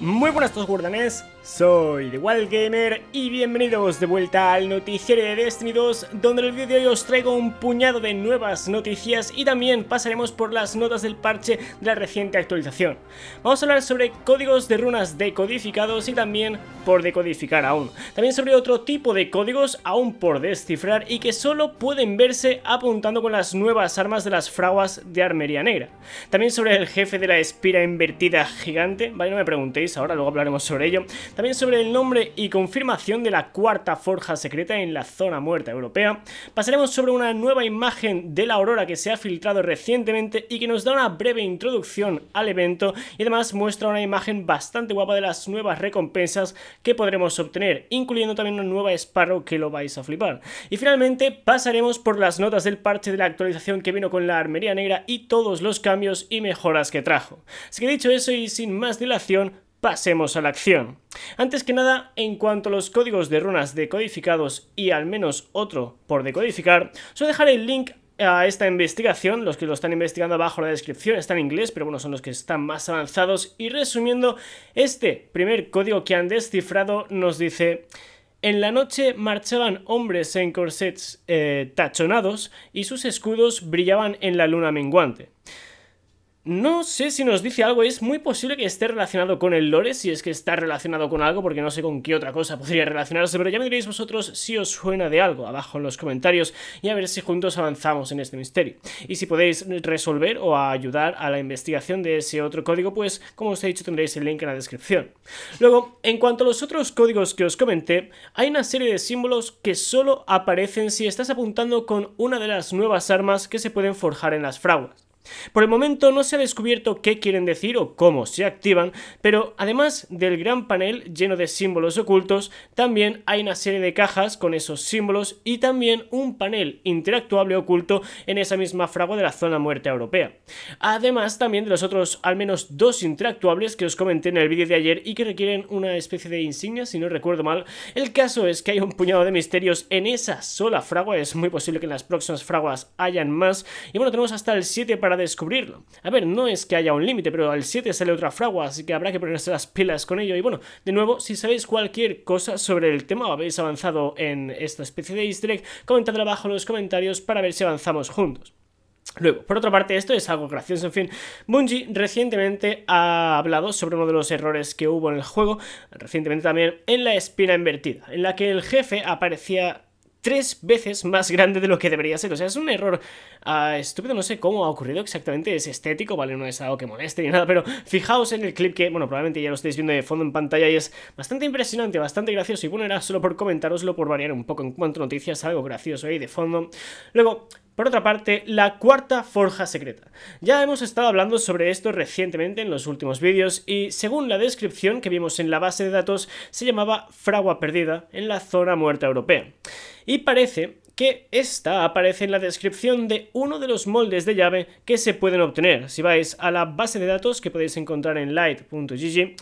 Muy buenas todos guardanes, soy The Wild Gamer y bienvenidos de vuelta al noticiero de Destiny 2 donde en el vídeo de hoy os traigo un puñado de nuevas noticias y también pasaremos por las notas del parche de la reciente actualización. Vamos a hablar sobre códigos de runas decodificados y también por decodificar aún. También sobre otro tipo de códigos aún por descifrar y que solo pueden verse apuntando con las nuevas armas de las fraguas de armería negra. También sobre el jefe de la espira invertida gigante, vale no me preguntéis ahora, luego hablaremos sobre ello. También sobre el nombre y confirmación de la cuarta forja secreta en la zona muerta europea. Pasaremos sobre una nueva imagen de la aurora que se ha filtrado recientemente y que nos da una breve introducción al evento y además muestra una imagen bastante guapa de las nuevas recompensas que podremos obtener, incluyendo también una nueva Sparrow que lo vais a flipar. Y finalmente pasaremos por las notas del parche de la actualización que vino con la armería negra y todos los cambios y mejoras que trajo. Así que dicho eso y sin más dilación, pasemos a la acción. Antes que nada, en cuanto a los códigos de runas decodificados y al menos otro por decodificar, os dejaré el link a esta investigación, los que lo están investigando abajo en la descripción están en inglés, pero bueno, son los que están más avanzados. Y resumiendo, este primer código que han descifrado nos dice... En la noche marchaban hombres en corsets eh, tachonados y sus escudos brillaban en la luna menguante. No sé si nos dice algo, es muy posible que esté relacionado con el lore, si es que está relacionado con algo, porque no sé con qué otra cosa podría relacionarse, pero ya me diréis vosotros si os suena de algo abajo en los comentarios y a ver si juntos avanzamos en este misterio. Y si podéis resolver o ayudar a la investigación de ese otro código, pues como os he dicho tendréis el link en la descripción. Luego, en cuanto a los otros códigos que os comenté, hay una serie de símbolos que solo aparecen si estás apuntando con una de las nuevas armas que se pueden forjar en las fraguas. Por el momento no se ha descubierto qué quieren decir o cómo se activan, pero además del gran panel lleno de símbolos ocultos, también hay una serie de cajas con esos símbolos y también un panel interactuable oculto en esa misma fragua de la zona muerte europea. Además también de los otros al menos dos interactuables que os comenté en el vídeo de ayer y que requieren una especie de insignia si no recuerdo mal. El caso es que hay un puñado de misterios en esa sola fragua, es muy posible que en las próximas fraguas hayan más. Y bueno, tenemos hasta el 7 para descubrirlo. A ver, no es que haya un límite, pero al 7 sale otra fragua, así que habrá que ponerse las pilas con ello. Y bueno, de nuevo, si sabéis cualquier cosa sobre el tema o habéis avanzado en esta especie de easter egg, comentadlo abajo en los comentarios para ver si avanzamos juntos. Luego, por otra parte, esto es algo gracioso, en fin, Bungie recientemente ha hablado sobre uno de los errores que hubo en el juego, recientemente también en la espina invertida, en la que el jefe aparecía tres veces más grande de lo que debería ser. O sea, es un error ah, estúpido, no sé cómo ha ocurrido exactamente, es estético, ¿vale? No es algo que moleste ni nada, pero fijaos en el clip que, bueno, probablemente ya lo estéis viendo de fondo en pantalla y es bastante impresionante, bastante gracioso. Y bueno, era solo por comentároslo, por variar un poco en cuanto a noticias, algo gracioso ahí de fondo. Luego, por otra parte, la cuarta forja secreta. Ya hemos estado hablando sobre esto recientemente en los últimos vídeos y según la descripción que vimos en la base de datos, se llamaba fragua perdida en la zona muerta europea y parece que esta aparece en la descripción de uno de los moldes de llave que se pueden obtener. Si vais a la base de datos que podéis encontrar en light.gg,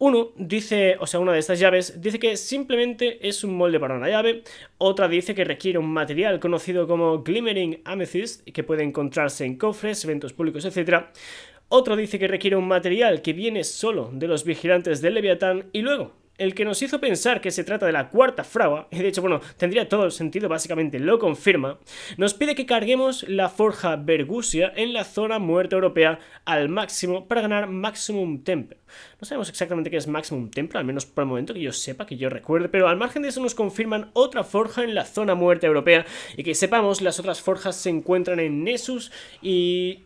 uno dice, o sea, una de estas llaves dice que simplemente es un molde para una llave, otra dice que requiere un material conocido como glimmering amethyst que puede encontrarse en cofres, eventos públicos, etc. Otro dice que requiere un material que viene solo de los vigilantes del Leviatán y luego el que nos hizo pensar que se trata de la cuarta fragua, y de hecho, bueno, tendría todo el sentido, básicamente lo confirma, nos pide que carguemos la forja Bergusia en la zona muerta europea al máximo para ganar Maximum Temple. No sabemos exactamente qué es Maximum Temple, al menos por el momento que yo sepa, que yo recuerde, pero al margen de eso nos confirman otra forja en la zona muerta europea y que sepamos las otras forjas se encuentran en Nessus y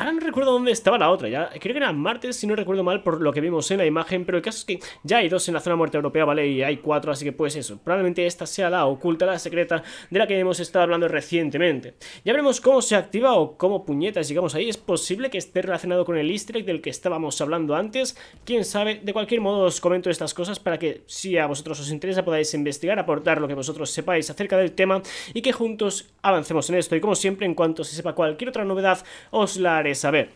Ahora no recuerdo dónde estaba la otra, ya creo que era martes, si no recuerdo mal, por lo que vimos en la imagen, pero el caso es que ya hay dos en la zona muerte europea, ¿vale? Y hay cuatro, así que pues eso, probablemente esta sea la oculta, la secreta de la que hemos estado hablando recientemente. Ya veremos cómo se activa o cómo puñetas llegamos ahí, es posible que esté relacionado con el easter egg del que estábamos hablando antes, quién sabe, de cualquier modo os comento estas cosas para que si a vosotros os interesa podáis investigar, aportar lo que vosotros sepáis acerca del tema y que juntos avancemos en esto y como siempre en cuanto se sepa cualquier otra novedad os la haré saber.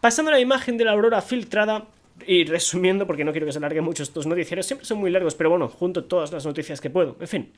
Pasando a la imagen de la aurora filtrada, y resumiendo, porque no quiero que se alargue mucho estos noticieros, siempre son muy largos, pero bueno, junto todas las noticias que puedo. En fin,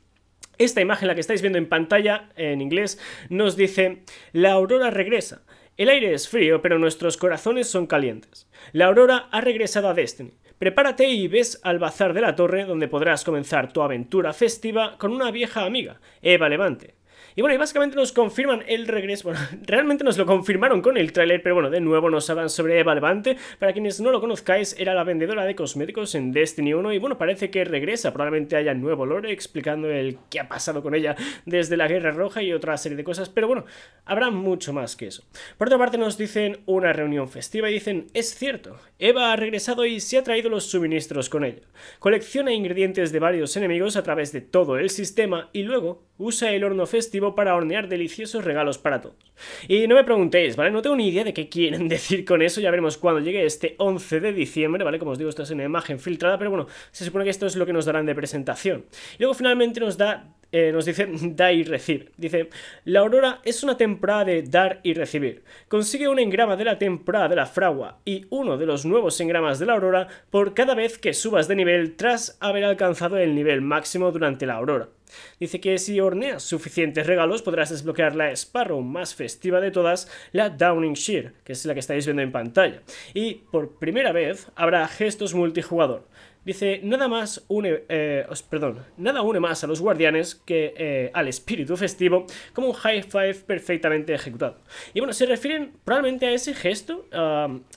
esta imagen, la que estáis viendo en pantalla, en inglés, nos dice, la aurora regresa. El aire es frío, pero nuestros corazones son calientes. La aurora ha regresado a Destiny. Prepárate y ves al bazar de la torre, donde podrás comenzar tu aventura festiva con una vieja amiga, Eva Levante. Y bueno, y básicamente nos confirman el regreso, bueno, realmente nos lo confirmaron con el tráiler, pero bueno, de nuevo nos hablan sobre Eva Levante. Para quienes no lo conozcáis, era la vendedora de cosméticos en Destiny 1 y bueno, parece que regresa, probablemente haya nuevo lore explicando el qué ha pasado con ella desde la Guerra Roja y otra serie de cosas, pero bueno, habrá mucho más que eso. Por otra parte nos dicen una reunión festiva y dicen, es cierto, Eva ha regresado y se ha traído los suministros con ella. Colecciona ingredientes de varios enemigos a través de todo el sistema y luego usa el horno festivo para hornear deliciosos regalos para todos. Y no me preguntéis, ¿vale? No tengo ni idea de qué quieren decir con eso, ya veremos cuando llegue este 11 de diciembre, ¿vale? Como os digo, esto es una imagen filtrada, pero bueno, se supone que esto es lo que nos darán de presentación. Y luego finalmente nos da eh, nos dice da y recibir. Dice, la aurora es una temporada de dar y recibir. Consigue un engrama de la temporada de la fragua y uno de los nuevos engramas de la aurora por cada vez que subas de nivel tras haber alcanzado el nivel máximo durante la aurora. Dice que si horneas suficientes regalos podrás desbloquear la Sparrow más festiva de todas, la Downing Shear, que es la que estáis viendo en pantalla. Y por primera vez habrá gestos multijugador. Dice, nada más une, eh, perdón, nada une más a los guardianes que eh, al espíritu festivo como un high five perfectamente ejecutado. Y bueno, se refieren probablemente a ese gesto,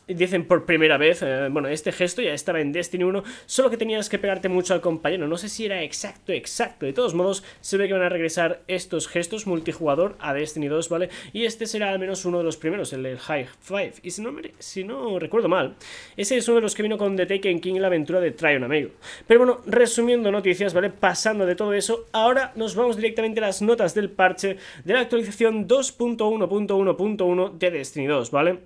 dicen por primera vez, eh, bueno, este gesto ya estaba en Destiny 1, solo que tenías que pegarte mucho al compañero, no sé si era exacto, exacto, de todos modos, se ve que van a regresar estos gestos multijugador a Destiny 2, ¿vale? Y este será al menos uno de los primeros, el high five, y si no, si no recuerdo mal, ese es uno de los que vino con The Taken King la aventura de Try pero bueno, resumiendo noticias, ¿vale? Pasando de todo eso, ahora nos vamos directamente a las notas del parche de la actualización 2.1.1.1 de Destiny 2, ¿vale?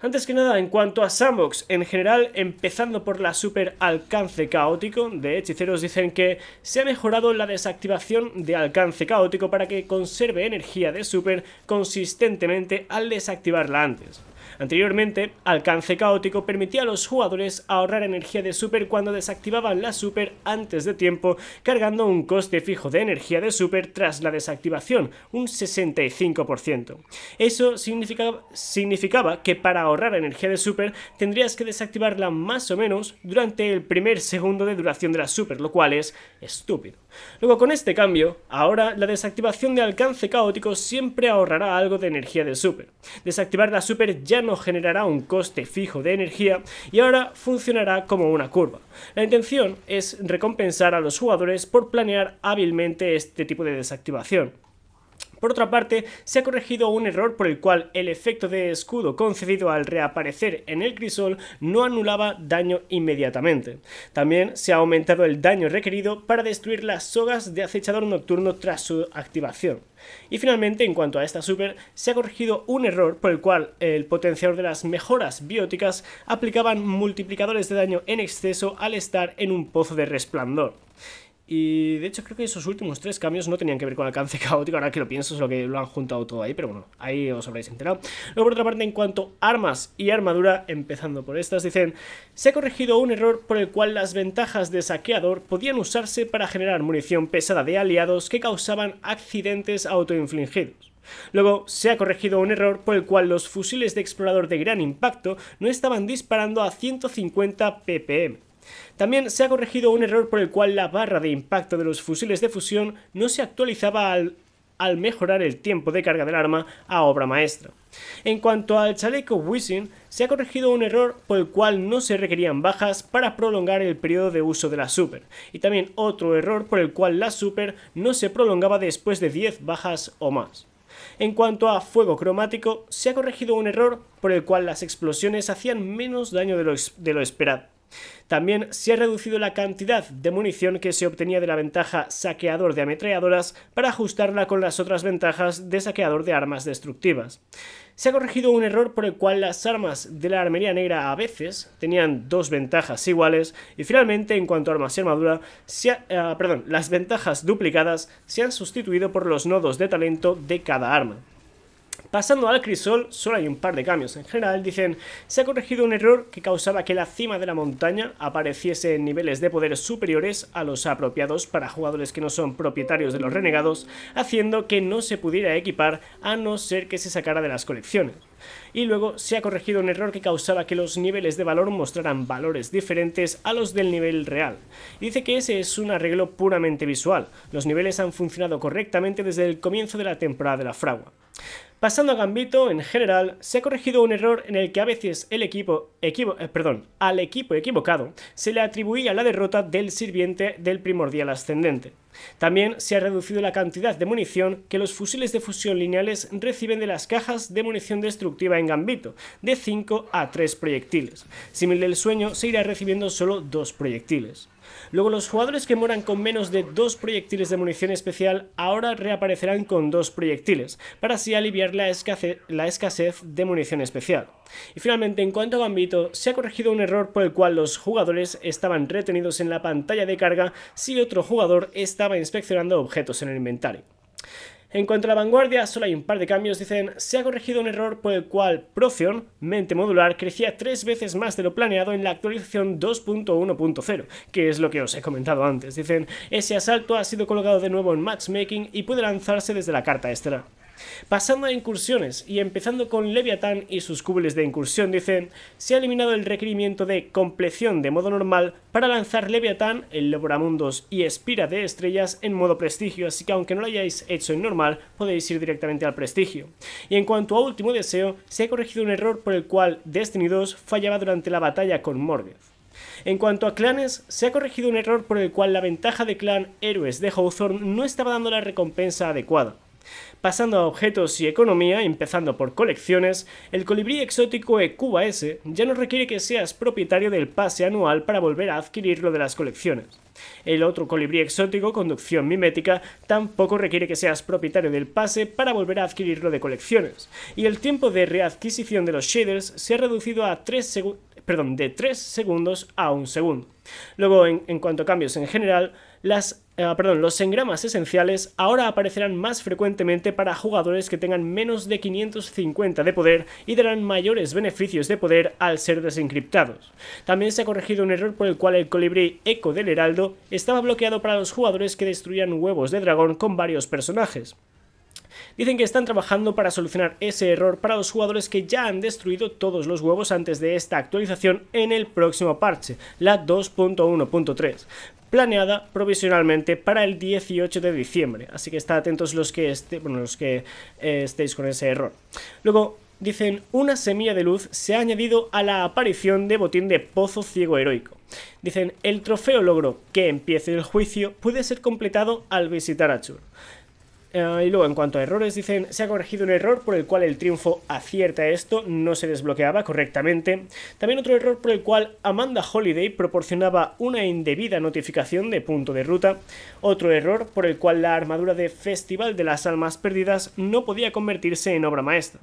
Antes que nada, en cuanto a Sandbox, en general, empezando por la super alcance caótico, de hechiceros dicen que se ha mejorado la desactivación de alcance caótico para que conserve energía de super consistentemente al desactivarla antes. Anteriormente, Alcance Caótico permitía a los jugadores ahorrar energía de super cuando desactivaban la super antes de tiempo, cargando un coste fijo de energía de super tras la desactivación, un 65%. Eso significaba, que para ahorrar energía de super tendrías que desactivarla más o menos durante el primer segundo de duración de la super, lo cual es estúpido. Luego con este cambio, ahora la desactivación de alcance caótico siempre ahorrará algo de energía del super. Desactivar la super ya no generará un coste fijo de energía y ahora funcionará como una curva. La intención es recompensar a los jugadores por planear hábilmente este tipo de desactivación. Por otra parte, se ha corregido un error por el cual el efecto de escudo concedido al reaparecer en el crisol no anulaba daño inmediatamente. También se ha aumentado el daño requerido para destruir las sogas de acechador nocturno tras su activación. Y finalmente, en cuanto a esta super, se ha corregido un error por el cual el potenciador de las mejoras bióticas aplicaban multiplicadores de daño en exceso al estar en un pozo de resplandor. Y de hecho creo que esos últimos tres cambios no tenían que ver con alcance caótico, ahora que lo pienso es lo que lo han juntado todo ahí, pero bueno, ahí os habréis enterado. Luego por otra parte, en cuanto armas y armadura, empezando por estas, dicen, se ha corregido un error por el cual las ventajas de saqueador podían usarse para generar munición pesada de aliados que causaban accidentes autoinfligidos. Luego se ha corregido un error por el cual los fusiles de explorador de gran impacto no estaban disparando a 150 ppm. También se ha corregido un error por el cual la barra de impacto de los fusiles de fusión no se actualizaba al, mejorar el tiempo de carga del arma a obra maestra. En cuanto al chaleco Wishing, se ha corregido un error por el cual no se requerían bajas para prolongar el periodo de uso de la super, y también otro error por el cual la super no se prolongaba después de 10 bajas o más. En cuanto a fuego cromático, se ha corregido un error por el cual las explosiones hacían menos daño de lo esperado. También se ha reducido la cantidad de munición que se obtenía de la ventaja saqueador de ametralladoras para ajustarla con las otras ventajas de saqueador de armas destructivas. Se ha corregido un error por el cual las armas de la armería negra a veces tenían dos ventajas iguales y finalmente en cuanto a armas y armadura, ah, perdón, las ventajas duplicadas se han sustituido por los nodos de talento de cada arma. Pasando al crisol, solo hay un par de cambios. En general dicen, se ha corregido un error que causaba que la cima de la montaña apareciese en niveles de poder superiores a los apropiados para jugadores que no son propietarios de los renegados, haciendo que no se pudiera equipar a no ser que se sacara de las colecciones. Y luego se ha corregido un error que causaba que los niveles de valor mostraran valores diferentes a los del nivel real. Dice que ese es un arreglo puramente visual. Los niveles han funcionado correctamente desde el comienzo de la temporada de la fragua. Pasando a Gambito, en general, se ha corregido un error en el que a veces el equipo, eh, perdón, al equipo equivocado se le atribuía la derrota del sirviente del primordial ascendente. También se ha reducido la cantidad de munición que los fusiles de fusión lineales reciben de las cajas de munición destructiva en gambito, de 5 a 3 proyectiles. similar del sueño se irá recibiendo solo 2 proyectiles. Luego los jugadores que moran con menos de 2 proyectiles de munición especial ahora reaparecerán con 2 proyectiles, para así aliviar la escasez, la escasez de munición especial. Y finalmente, en cuanto a Gambito, se ha corregido un error por el cual los jugadores estaban retenidos en la pantalla de carga si otro jugador está estaba inspeccionando objetos en el inventario. En cuanto a la vanguardia, solo hay un par de cambios. Dicen, se ha corregido un error por el cual Procyon, mente modular, crecía tres veces más de lo planeado en la actualización 2.1.0, que es lo que os he comentado antes. Dicen, ese asalto ha sido colocado de nuevo en matchmaking y puede lanzarse desde la carta extra. Pasando a incursiones y empezando con Leviatán y sus cubles de incursión, dicen, se ha eliminado el requerimiento de compleción de modo normal para lanzar Leviatán, el loboramundos y Espira de Estrellas en modo prestigio, así que aunque no lo hayáis hecho en normal, podéis ir directamente al prestigio. Y en cuanto a último deseo, se ha corregido un error por el cual Destiny 2 fallaba durante la batalla con Morgoth. En cuanto a clanes, se ha corregido un error por el cual la ventaja de clan Héroes de Hawthorne no estaba dando la recompensa adecuada. Pasando a objetos y economía, empezando por colecciones, el colibrí exótico S ya no requiere que seas propietario del pase anual para volver a adquirirlo de las colecciones. El otro colibrí exótico, Conducción Mimética, tampoco requiere que seas propietario del pase para volver a adquirirlo de colecciones, y el tiempo de readquisición de los shaders se ha reducido a de 3 segundos a 1 segundo. Luego, en, cuanto a cambios en general, eh, los engramas esenciales ahora aparecerán más frecuentemente para jugadores que tengan menos de 550 de poder y darán mayores beneficios de poder al ser desencriptados. También se ha corregido un error por el cual el colibrí Eco del Heraldo estaba bloqueado para los jugadores que destruían huevos de dragón con varios personajes. Dicen que están trabajando para solucionar ese error para los jugadores que ya han destruido todos los huevos antes de esta actualización en el próximo parche, la 2.1.3 planeada provisionalmente para el 18 de diciembre, así que está atentos los que, este, eh, estéis con ese error. Luego, dicen, una semilla de luz se ha añadido a la aparición de botín de Pozo Ciego Heroico. Dicen, el trofeo logro que empiece el juicio puede ser completado al visitar a Chur. Eh, y luego, en cuanto a errores, dicen, se ha corregido un error por el cual el triunfo acierta esto, no se desbloqueaba correctamente. También otro error por el cual Amanda Holiday proporcionaba una indebida notificación de punto de ruta. Otro error por el cual la armadura de Festival de las Almas Perdidas no podía convertirse en obra maestra.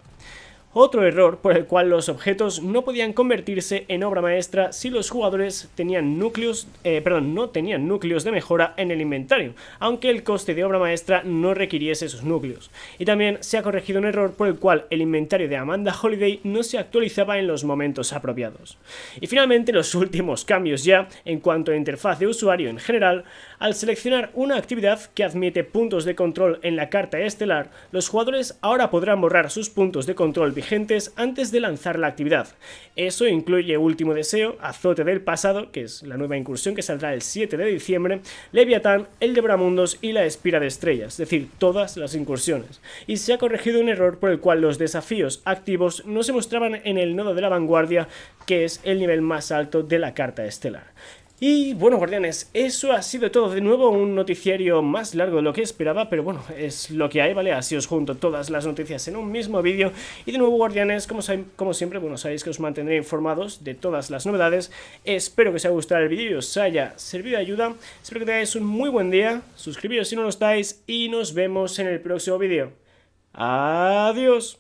Otro error por el cual los objetos no podían convertirse en obra maestra si los jugadores tenían núcleos, eh, no tenían núcleos de mejora en el inventario, aunque el coste de obra maestra no requiriese esos núcleos. Y también se ha corregido un error por el cual el inventario de Amanda Holiday no se actualizaba en los momentos apropiados. Y finalmente los últimos cambios ya en cuanto a interfaz de usuario en general, al seleccionar una actividad que admite puntos de control en la carta estelar, los jugadores ahora podrán borrar sus puntos de control antes de lanzar la actividad. Eso incluye Último Deseo, Azote del Pasado, que es la nueva incursión que saldrá el 7 de diciembre, Leviatán, El Debramundos y La Espira de Estrellas, es decir, todas las incursiones. Y se ha corregido un error por el cual los desafíos activos no se mostraban en el nodo de la vanguardia, que es el nivel más alto de la carta estelar. Y bueno, guardianes, eso ha sido todo de nuevo, un noticiario más largo de lo que esperaba, pero bueno, es lo que hay, ¿vale? Así os junto todas las noticias en un mismo vídeo. Y de nuevo, guardianes, como, como siempre, bueno, sabéis que os mantendré informados de todas las novedades. Espero que os haya gustado el vídeo y os haya servido de ayuda. Espero que tengáis un muy buen día, suscribiros si no lo estáis y nos vemos en el próximo vídeo. Adiós.